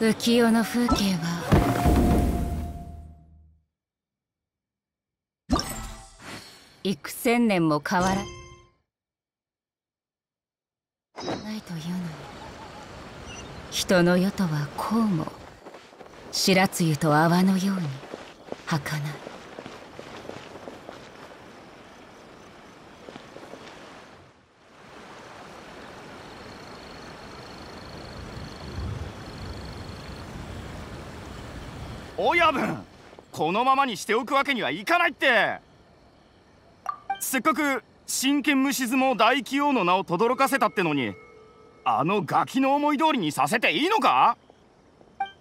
浮世の風景は幾千年も変わらないというのに人の世とはこうも白露と泡のように儚い親分このままにしておくわけにはいかないってせっかく真剣虫相撲大企業の名を轟かせたってのにあのガキの思い通りにさせていいのか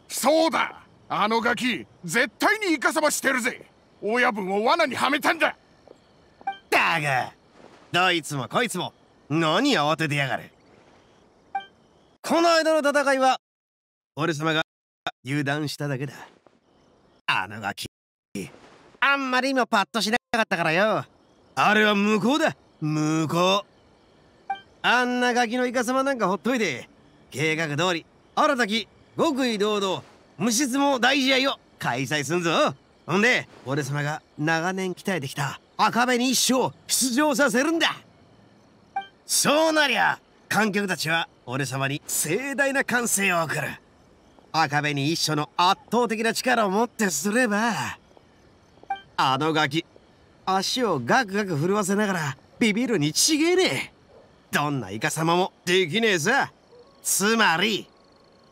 そうだあのガキ絶対にイカサマしてるぜ親分を罠にはめたんだだがどいつもこいつも何慌ててやがるこの間の戦いは俺様が油断しただけだあのガキ。あんまり今パッとしなかったからよ。あれは向こうだ。向こう。あんなガキのイカ様なんかほっといて。計画通り、新たき極意堂々、虫相撲大試合を開催すんぞ。ほんで、俺様が長年鍛えてきた赤目に一生出場させるんだ。そうなりゃ、観客たちは俺様に盛大な歓声を送る。赤部に一緒の圧倒的な力を持ってすればあのガキ足をガクガク震わせながらビビるにちげえねえどんなイカ様もできねえさつまり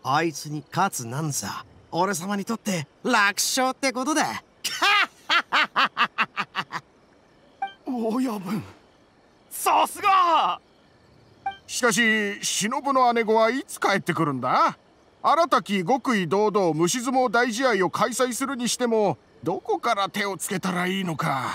あいつに勝つなんざ俺様にとって楽勝ってことだ親分さすがしかし忍の姉子はいつ帰ってくるんだ新たき極意堂々虫相撲大試合を開催するにしてもどこから手をつけたらいいのか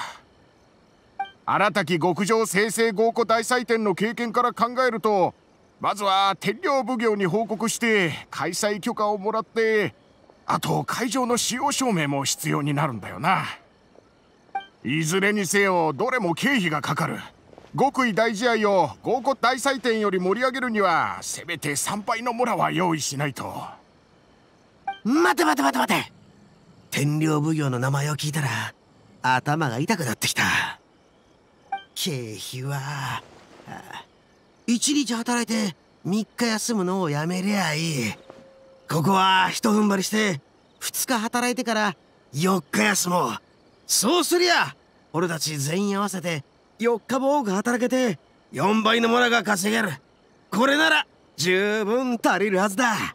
新たき極上生成合庫大祭典の経験から考えるとまずは天領奉行に報告して開催許可をもらってあと会場の使用証明も必要になるんだよないずれにせよどれも経費がかかる極意大試合を合コ大祭典より盛り上げるにはせめて参拝の村は用意しないと待て待て待て待て天領奉行の名前を聞いたら頭が痛くなってきた経費は一日働いて3日休むのをやめりゃいいここは一踏ん張りして2日働いてから4日休もうそうすりゃ俺たち全員合わせて4日も多く働けて4倍のもラが稼げるこれなら十分足りるはずだ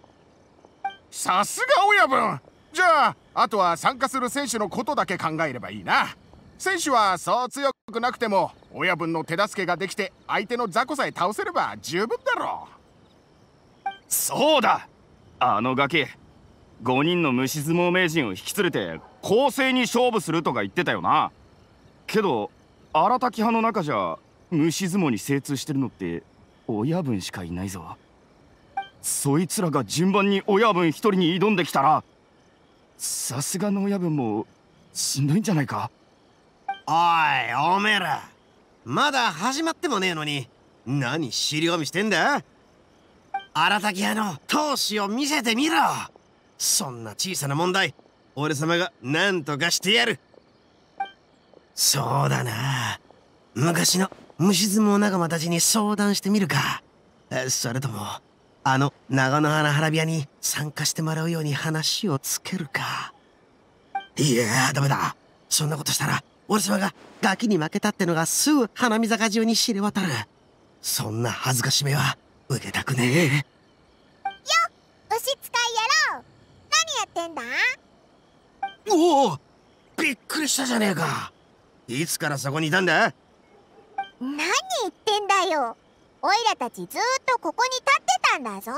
さすが親分じゃああとは参加する選手のことだけ考えればいいな選手はそう強くなくても親分の手助けができて相手の雑魚さえ倒せれば十分だろうそうだあのガキ5人の虫相撲名人を引き連れて公正に勝負するとか言ってたよなけど荒滝派の中じゃ虫相撲に精通してるのって親分しかいないぞそいつらが順番に親分一人に挑んできたらさすがの親分もしんどいんじゃないかおいおめえらまだ始まってもねえのに何資料見してんだ荒滝屋の闘志を見せてみろそんな小さな問題俺様が何とかしてやるそうだな昔の虫相撲仲間たちに相談してみるかそれともあの長野花花火屋に参加してもらうように話をつけるかいやダメだそんなことしたら俺様がガキに負けたってのがすぐ花見坂中に知れ渡るそんな恥ずかしめは受けたくねえよ牛使いやろう何やってんだおおびっくりしたじゃねえかいつからそこにいたんだ何言ってんだよオイラたちずっとここに立ってたんだぞ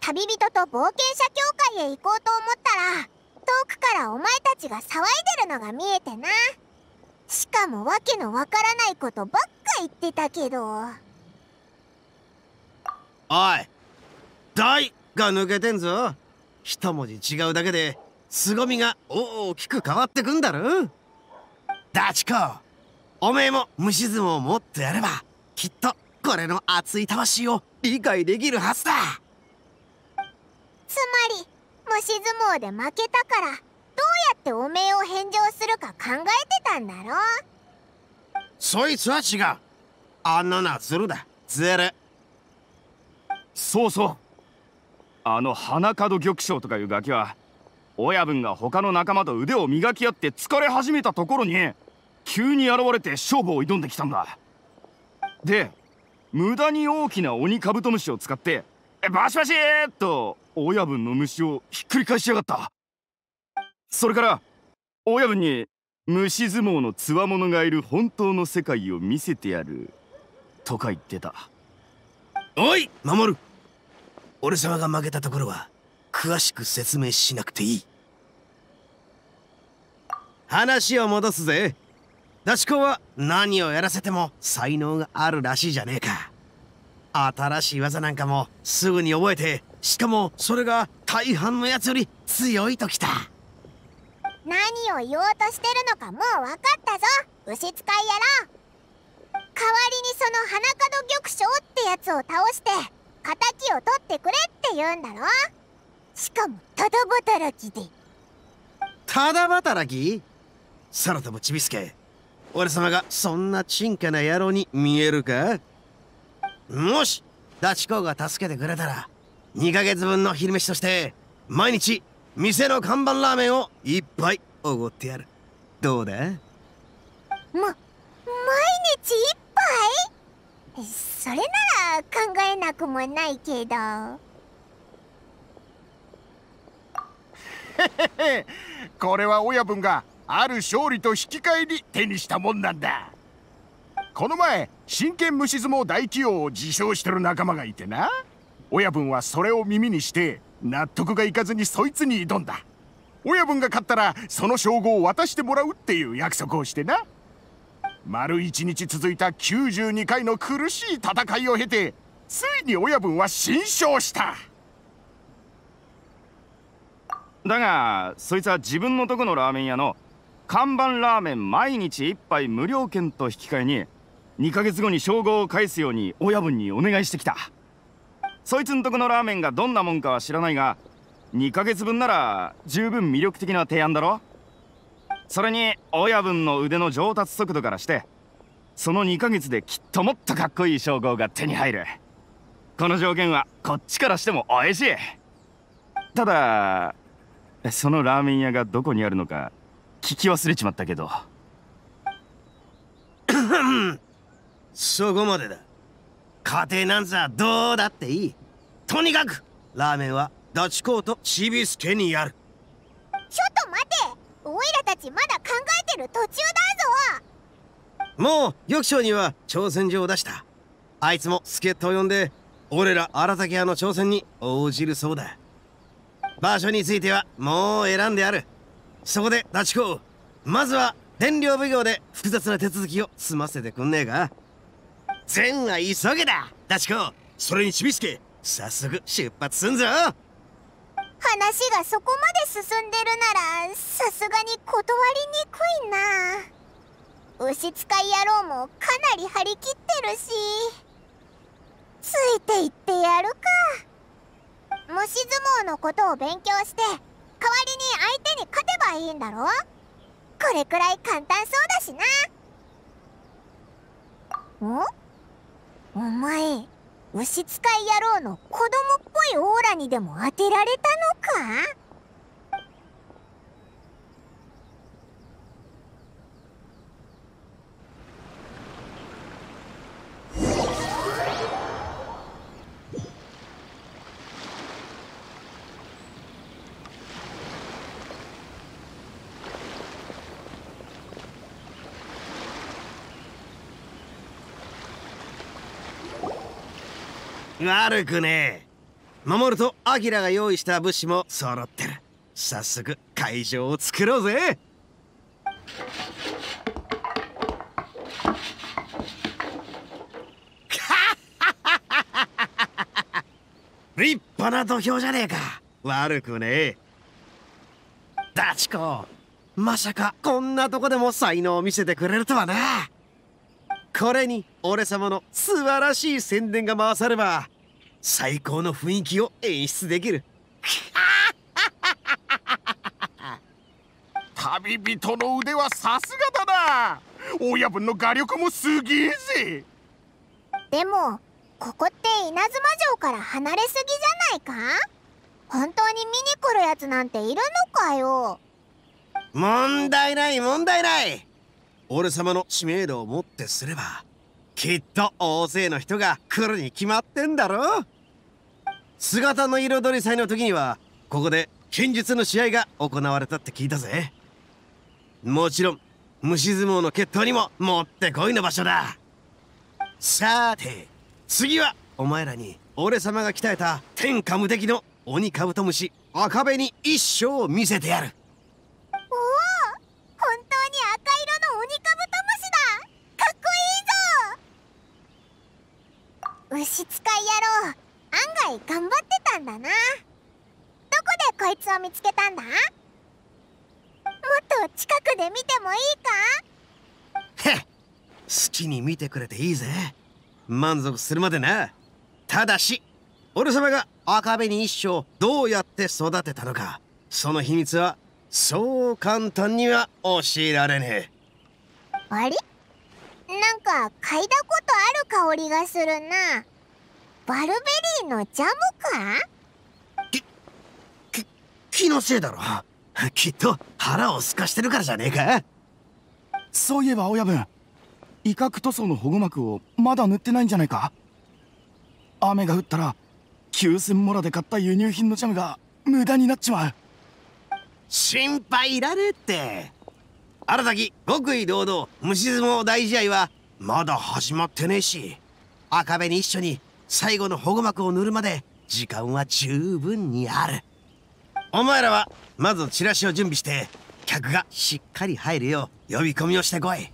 旅人と冒険者協会へ行こうと思ったら遠くからお前たちが騒いでるのが見えてなしかもわけのわからないことばっか言ってたけどおい大が抜けてんぞ一文字違うだけで凄みが大きく変わってくんだろダチコおめえも虫相撲をもっとやればきっとこれの熱い魂を理解できるはずだつまり虫相撲で負けたからどうやっておめえを返上するか考えてたんだろうそいつは違うあんなのはズルだズルそうそうあの花角玉将とかいうガキは親分が他の仲間と腕を磨き合って疲れ始めたところに急に現れて勝負を挑んできたんだで無駄に大きな鬼カブトムシを使ってバシバシーっと親分の虫をひっくり返しやがったそれから親分に虫相撲のつわものがいる本当の世界を見せてやるとか言ってたおい守る俺様が負けたところは詳しく説明しなくていい話を戻すぜダシコは何をやらせても才能があるらしいじゃねえか新しい技なんかもすぐに覚えてしかもそれが大半のやつより強いときた何を言おうとしてるのかもう分かったぞ牛使いやら代わりにその花角玉将ってやつを倒して敵を取ってくれって言うんだろしかもただ働きでただ働きそなたもちびすけ俺様がそんなちんかな野郎に見えるかもしダチ公が助けてくれたら2ヶ月分の昼飯として毎日店の看板ラーメンをいっぱいおごってやるどうだま毎日いっぱいそれなら考えなくもないけどこれは親分がある勝利と引き換えに手にしたもんなんだこの前真剣虫相撲大企業を自称してる仲間がいてな親分はそれを耳にして納得がいかずにそいつに挑んだ親分が勝ったらその称号を渡してもらうっていう約束をしてな丸1日続いた92回の苦しい戦いを経てついに親分は新勝しただがそいつは自分のとこのラーメン屋の看板ラーメン毎日1杯無料券と引き換えに2ヶ月後に称号を返すように親分にお願いしてきたそいつんとこのラーメンがどんなもんかは知らないが2ヶ月分なら十分魅力的な提案だろそれに親分の腕の上達速度からしてその2ヶ月できっともっとかっこいい称号が手に入るこの条件はこっちからしてもおいしいただそのラーメン屋がどこにあるのか聞き忘れちまったけどそこまでだ家庭なんざどうだっていいとにかくラーメンはダチコーとチビスケにやるちょっと待ておいらたちまだ考えてる途中だぞもう玉将には挑戦状を出したあいつも助っ人を呼んで俺ら荒竹屋の挑戦に応じるそうだ場所についてはもう選んであるそこでダチコまずは電領奉行で複雑な手続きを済ませてくんねえか善は急げだダチコそれにちびすけ早速出発すんぞ話がそこまで進んでるならさすがに断りにくいな牛使い野郎もかなり張り切ってるしついていってやるかもし相撲のことを勉強して代わりに相手に勝てばいいんだろこれくらい簡単そうだしなおお前牛使い野郎の子供っぽいオーラにでも当てられたのか悪くねえ守るとアキラが用意した物資も揃ってる早速会場を作ろうぜ 立派な土俵じゃねえか悪くねえダチコまさかこんなとこでも才能を見せてくれるとはなこれに俺様の素晴らしい宣伝が回されば最高の雰囲気を演出できる 旅人の腕はさすがだな親分の画力もすげえぜでもここって稲妻城から離れすぎじゃないか本当に見に来るやつなんているのかよ問題ない問題ない俺様の知名度をもってすればきっと大勢の人が来るに決まってんだろ姿の彩り祭の時にはここで剣術の試合が行われたって聞いたぜもちろん虫相撲の決闘にももってこいの場所ださて次はお前らに俺様が鍛えた天下無敵の鬼カブトムシ赤べに一生を見せてやるおお本当に赤色の鬼カブトムシだかっこいいぞ牛い頑張ってたんだなどこでこいつを見つけたんだもっと近くで見てもいいかへっ好きに見てくれていいぜ満足するまでなただし俺様が赤部に一生どうやって育てたのかその秘密はそう簡単には教えられねえあれなんか嗅いだことある香りがするなバルベリーのジャムかき、き、気のせいだろ。きっと腹をすかしてるからじゃねえかそういえば親分、威嚇塗装の保護膜をまだ塗ってないんじゃないか雨が降ったら、9000モラで買った輸入品のジャムが無駄になっちまう。心配いらねえって。新き極意堂々、虫相撲大試合はまだ始まってねえし、赤部に一緒に最後の保護膜を塗るまで時間は十分にあるお前らはまずチラシを準備して客がしっかり入るよう呼び込みをしてこい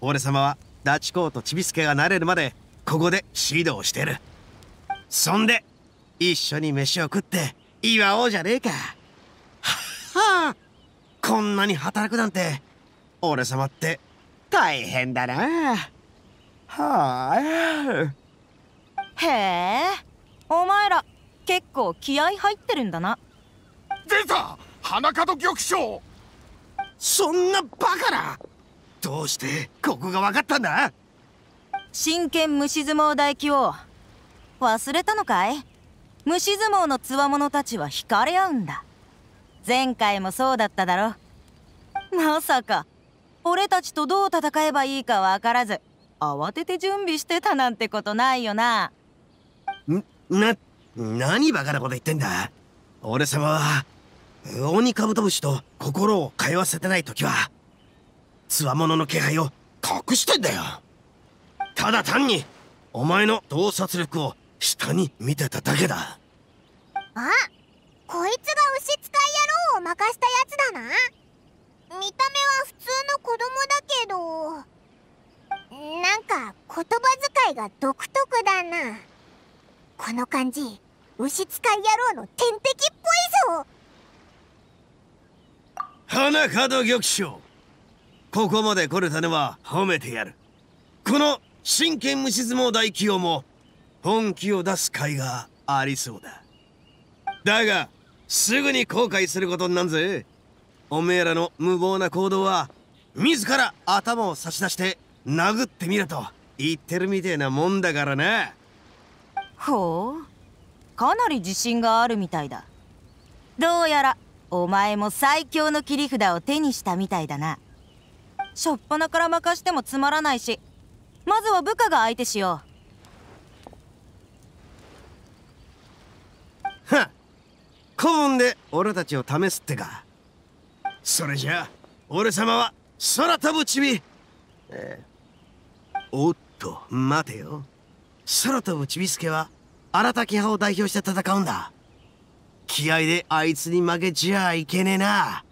俺様はダチ公とチビスケが慣れるまでここで指導してるそんで一緒に飯を食って祝おうじゃねえかはあこんなに働くなんて俺様って大変だなはあへえお前ら結構気合入ってるんだな出た花門玉将そんなバカなどうしてここが分かったんだ真剣虫相撲大器を忘れたのかい虫相撲のつわものたちは惹かれ合うんだ前回もそうだっただろまさか俺たちとどう戦えばいいか分からず慌てて準備してたなんてことないよなな、何バカなこと言ってんだ俺様は、オニカブトムシと心を通わせてない時は、つわものの気配を隠してんだよ。ただ単に、お前の洞察力を下に見てただけだ。あこいつが牛使い野郎を任したやつだな。見た目は普通の子供だけど、なんか言葉遣いが独特だな。この感じ牛使い野郎の天敵っぽいぞ花角玉将ここまで来れたのは褒めてやるこの真剣虫相撲大企業も本気を出す甲斐がありそうだだがすぐに後悔することになんぜおめえらの無謀な行動は自ら頭を差し出して殴ってみろと言ってるみてえなもんだからな。ほうかなり自信があるみたいだどうやらお前も最強の切り札を手にしたみたいだなしょっぱなから任してもつまらないしまずは部下が相手しようはっ顧問で俺たちを試すってかそれじゃあ俺様は空飛ぶちび、ええ、おっと待てよ空ロとちびすけケは荒滝派を代表して戦うんだ気合であいつに負けちゃいけねえな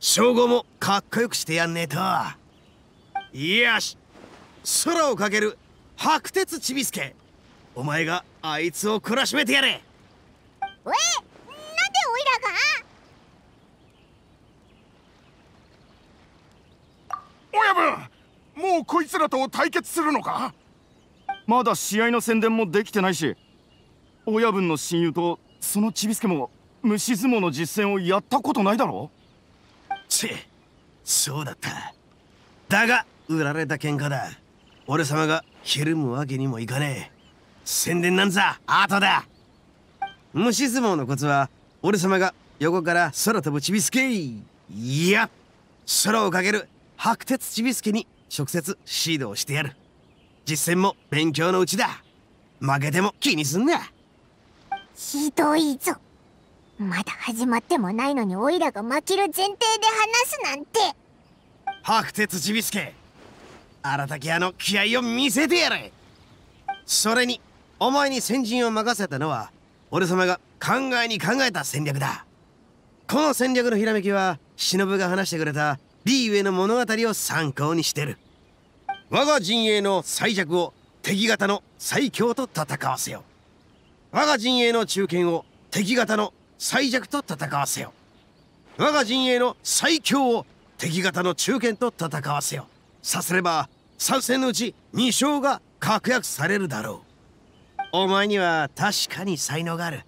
称号もかっこよくしてやんねえとよし空をかける白鉄ちびすけお前があいつを懲らしめてやれえなんでオイラが親分もうこいつらと対決するのかまだ試合の宣伝もできてないし親分の親友とそのちびすけも虫相撲の実践をやったことないだろちそうだっただが売られた喧嘩だ俺様がひるむわけにもいかねえ宣伝なんざ後だ虫相撲のコツは俺様が横から空飛ぶちびすけいや空をかける白鉄ちびすけに直接シードをしてやる実践も勉強のうちだ負けても気にすんなひどいぞまだ始まってもないのにオイラが負ける前提で話すなんて白鉄ちびすけ荒き屋の気合を見せてやれそれにお前に先陣を任せたのは俺様が考えに考えた戦略だこの戦略のひらめきは忍が話してくれた B 上の物語を参考にしてる我が陣営の最弱を敵方の最強と戦わせよ我が陣営の中堅を敵方の最弱と戦わせよ我が陣営の最強を敵方の中堅と戦わせよさすれば参戦のうち2勝が確約されるだろうお前には確かに才能がある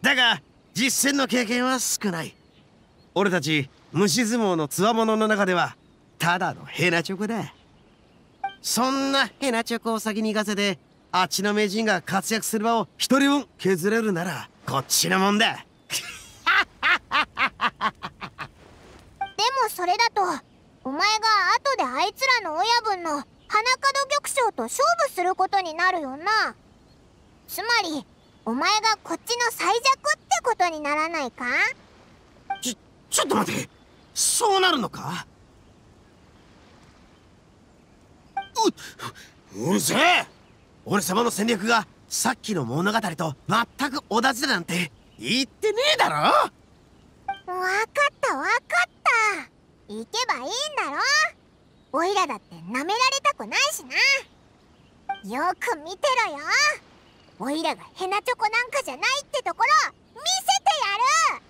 だが実戦の経験は少ない俺たち虫相撲の強者の中ではただのヘナチョコだそんなヘナチョコを先に行かせてあっちの名人が活躍する場を一人分削れるならこっちのもんだでもそれだとお前が後であいつらの親分の花門玉将と勝負することになるよなつまりお前がこっちの最弱ってことにならないかちょちょっと待ってそうなるのかうるせえ俺様の戦略がさっきの物語と全く同じだなんて言ってねえだろわかったわかった行けばいいんだろおいらだってなめられたくないしなよく見てろよおいらがヘナチョコなんかじゃないってところ見せてやる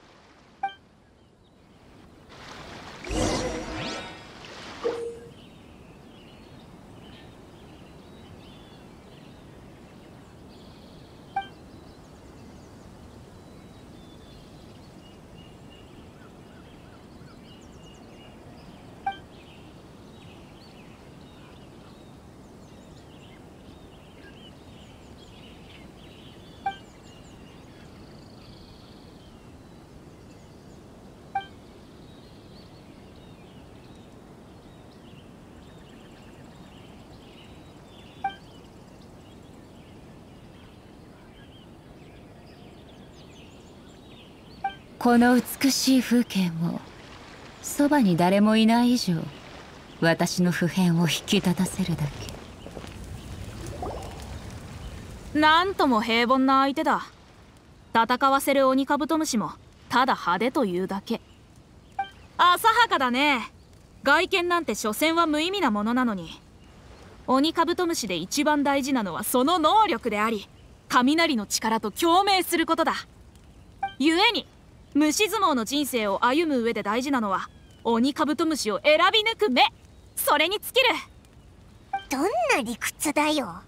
この美しい風景もそばに誰もいない以上私の不変を引き立たせるだけなんとも平凡な相手だ戦わせるオニカブトムシもただ派手というだけ浅はかだね外見なんて所詮は無意味なものなのにオニカブトムシで一番大事なのはその能力であり雷の力と共鳴することだ故に虫相撲の人生を歩む上で大事なのは鬼カブトムシを選び抜く目それに尽きるどんな理屈だよ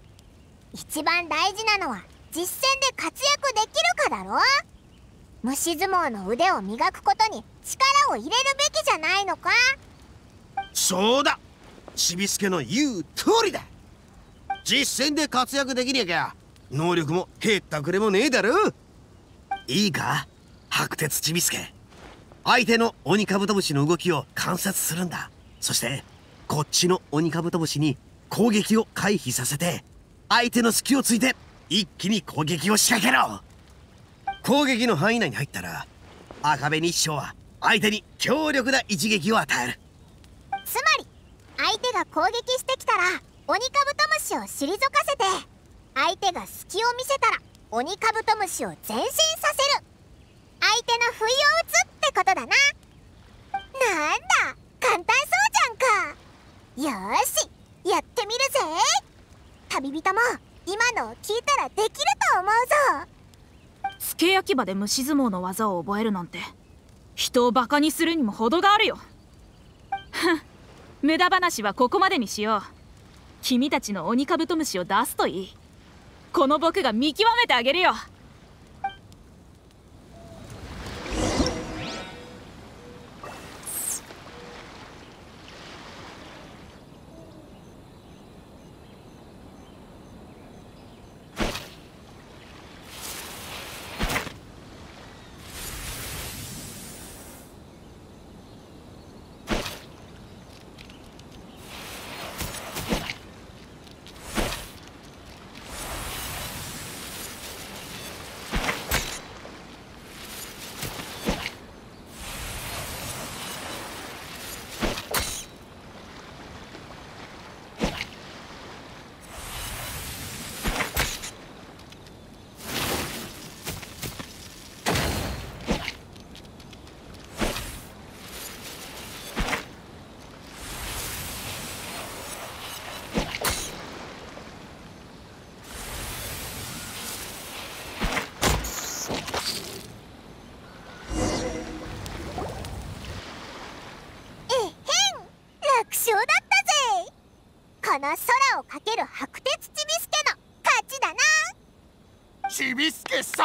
一番大事なのは実戦で活躍できるかだろ虫相撲の腕を磨くことに力を入れるべきじゃないのかそうだちびすけの言う通りだ実戦で活躍できなきゃ能力もへったくれもねえだろいいか白鉄ちびすけ相手のオニカブトムシの動きを観察するんだそしてこっちのオニカブトムシに攻撃を回避させて相手の隙を突いて一気に攻撃を仕掛けろ攻撃の範囲内に入ったら赤紅一照は相手に強力な一撃を与えるつまり相手が攻撃してきたらオニカブトムシを退かせて相手が隙を見せたらオニカブトムシを前進させる相手の不意を打つってことだななんだ簡単そうじゃんかよしやってみるぜ旅人も今のを聞いたらできると思うぞつけ焼き場で虫相撲の技を覚えるなんて人をバカにするにも程があるよ無駄話はここまでにしよう君たちのオニカブトムシを出すといいこの僕が見極めてあげるよ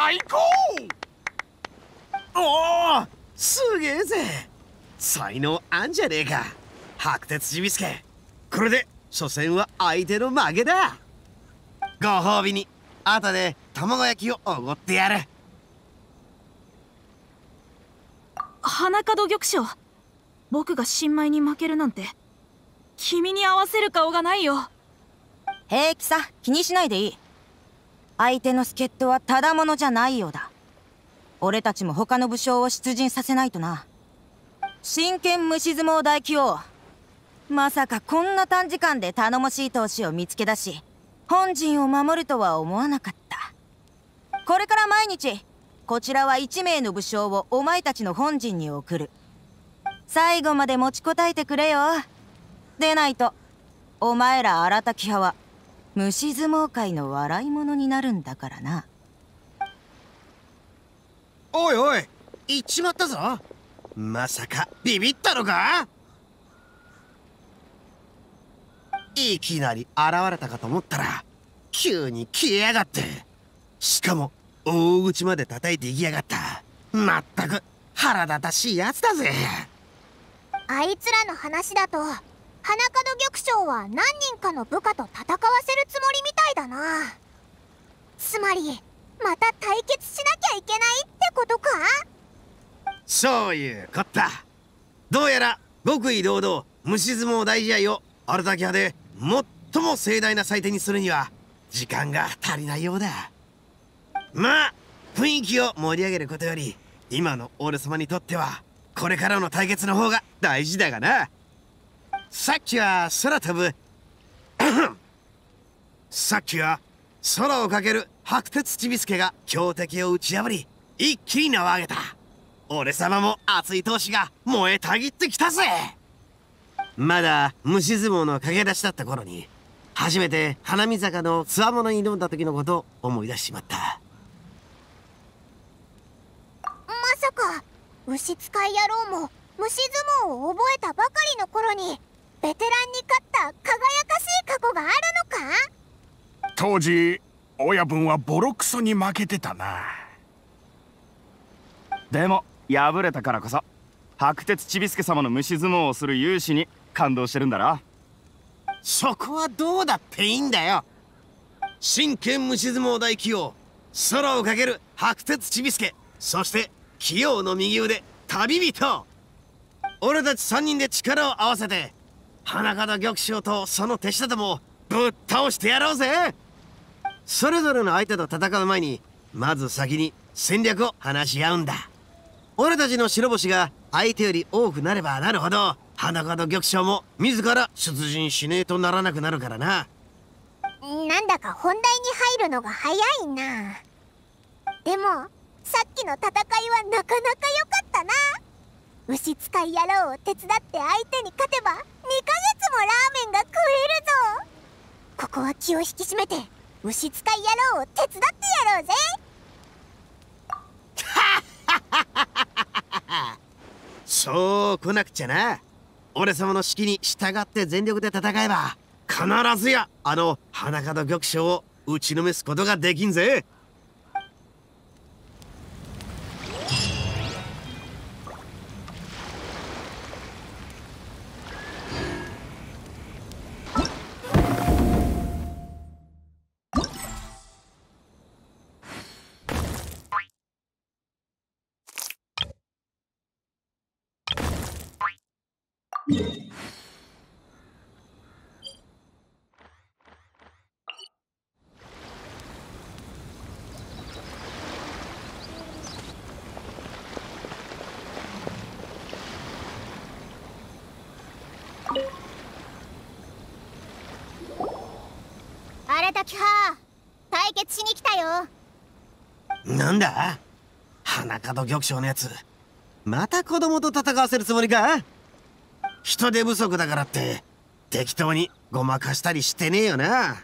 最高おおすげえぜ才能あんじゃねえか白鉄ちびすけこれで所詮は相手の負けだご褒美に後で卵焼きをおごってやる花門玉将僕が新米に負けるなんて君に合わせる顔がないよ平気さ気にしないでいい相手の助っ人はただ者じゃないようだ俺たちも他の武将を出陣させないとな真剣虫相撲大企王まさかこんな短時間で頼もしい投資を見つけ出し本陣を守るとは思わなかったこれから毎日こちらは1名の武将をお前たちの本陣に送る最後まで持ちこたえてくれよでないとお前ら荒滝派は虫相撲界の笑い者になるんだからなおいおい行っちまったぞまさかビビったのかいきなり現れたかと思ったら急に消えやがってしかも大口まで叩いていきやがったまったく腹立たしいやつだぜあいつらの話だと花門玉将は何人かの部下と戦わせるつもりみたいだなつまりまた対決しなきゃいけないってことかそういうこったどうやら極意堂々虫相撲大試合をアルタキ派で最も盛大な祭典にするには時間が足りないようだまあ雰囲気を盛り上げることより今の俺様にとってはこれからの対決の方が大事だがなさっきは空飛ぶ さっきは空を駆ける白鉄ちびすけが強敵を打ち破り一気に名を上げた俺様も熱い闘志が燃えたぎってきたぜまだ虫相撲の駆け出しだった頃に初めて花見坂のつわものに挑んだ時のことを思い出しまったまさか牛使い野郎も虫相撲を覚えたばかりの頃にベテランに勝った輝かしい過去があるのか当時親分はボロクソに負けてたなでも敗れたからこそ白鉄ちびすけ様の虫相撲をする勇士に感動してるんだろそこはどうだっていいんだよ真剣虫相撲大企業空をかける白鉄ちびすけそして器用の右腕旅人俺たち3人で力を合わせて花形玉将とその手下ともぶっ倒してやろうぜそれぞれの相手と戦う前にまず先に戦略を話し合うんだ俺たちの白星が相手より多くなればなるほど花形玉将も自ら出陣しねえとならなくなるからななんだか本題に入るのが早いなでもさっきの戦いはなかなか良かったな牛使い野郎を手伝って相手に勝てば2ヶ月もラーメンが食えるぞここは気を引き締めて牛使い野郎を手伝ってやろうぜ そう来なくちゃな俺様の指揮に従って全力で戦えば必ずやあの花形玉将を打ちのめすことができんぜれたキハ対決しに来たよなんだ花門玉将のやつまた子供と戦わせるつもりか人手不足だからって適当にごまかしたりしてねえよな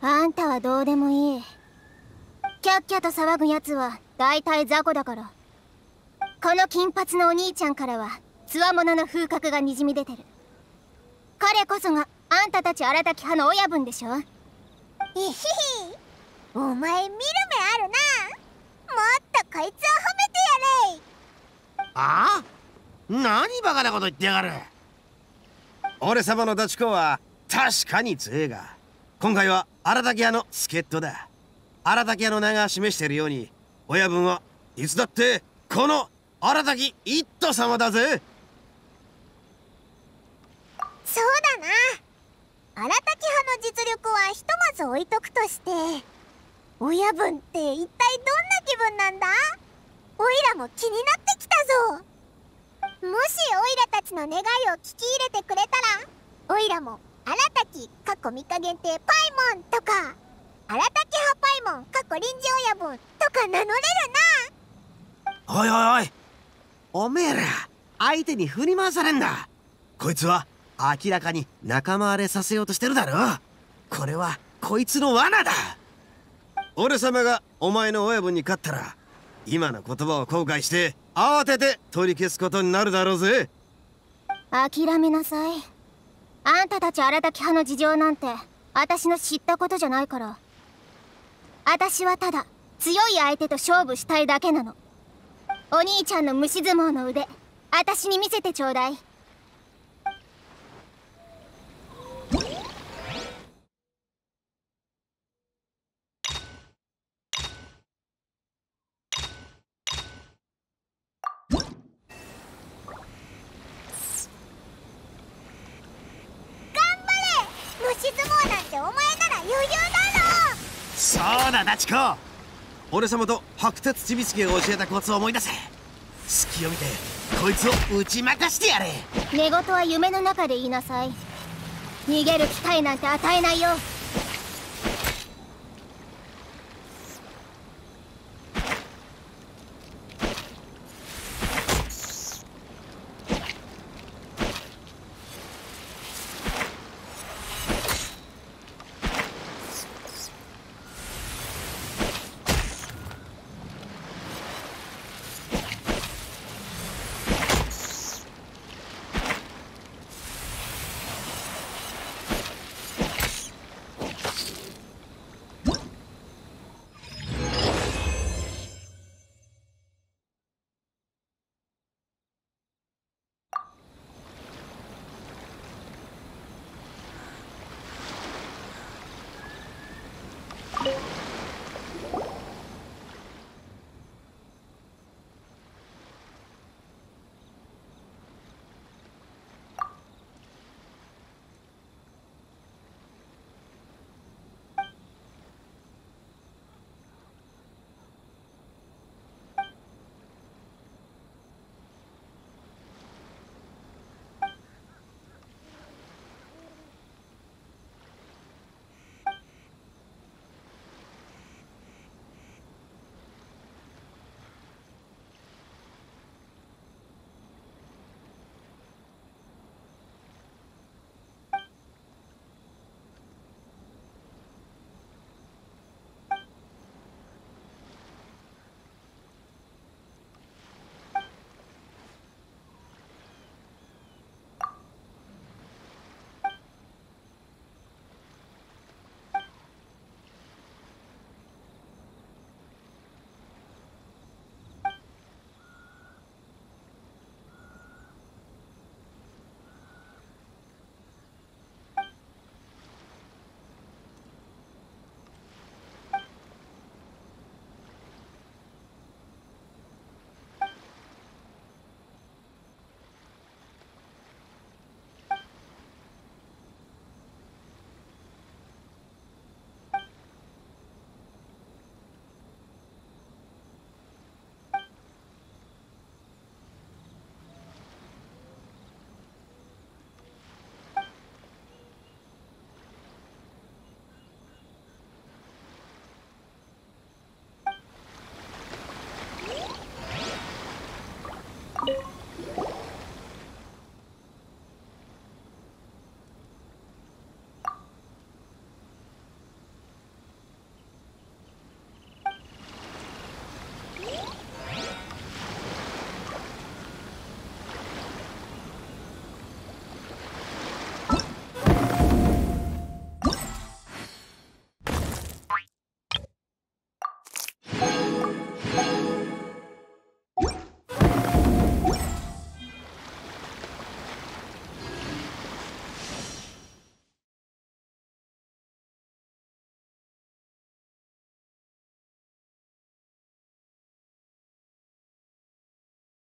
あんたはどうでもいいキャッキャと騒ぐやつは大体雑魚だからこの金髪のお兄ちゃんからはつわものの風格がにじみ出てる彼こそがあんたたち荒滝派の親分でしょいひひお前見る目あるなもっとこいつを褒めてやれああ何バカなこと言ってやがる俺様のダチ公は確かに強いが今回は荒滝屋の助っ人だ荒滝屋の名が示しているように親分はいつだってこの荒滝一斗様だぜ荒滝派の実力はひとまず置いとくとして親分って一体どんな気分なんだオイラも気になってきたぞもしオイラたちの願いを聞き入れてくれたらオイラも「荒滝過去3日限定パイモン」とか「荒滝派パイモンっこ臨時親分」とか名乗れるなおいおいおいおめえら相手に振り回されんだこいつは明らかに仲間割れさせようとしてるだろこれはこいつの罠だ俺様がお前の親分に勝ったら今の言葉を後悔して慌てて取り消すことになるだろうぜ諦めなさいあんたたちあれ派の事情なんて私の知ったことじゃないから私はただ強い相手と勝負したいだけなのお兄ちゃんの虫相撲の腕私に見せてちょうだい前なら余裕だろそうだダチコ俺様と白鉄ちびすけを教えたコツを思い出せ隙を見てこいつを打ち負かしてやれ寝言は夢の中で言いなさい逃げる機会なんて与えないよ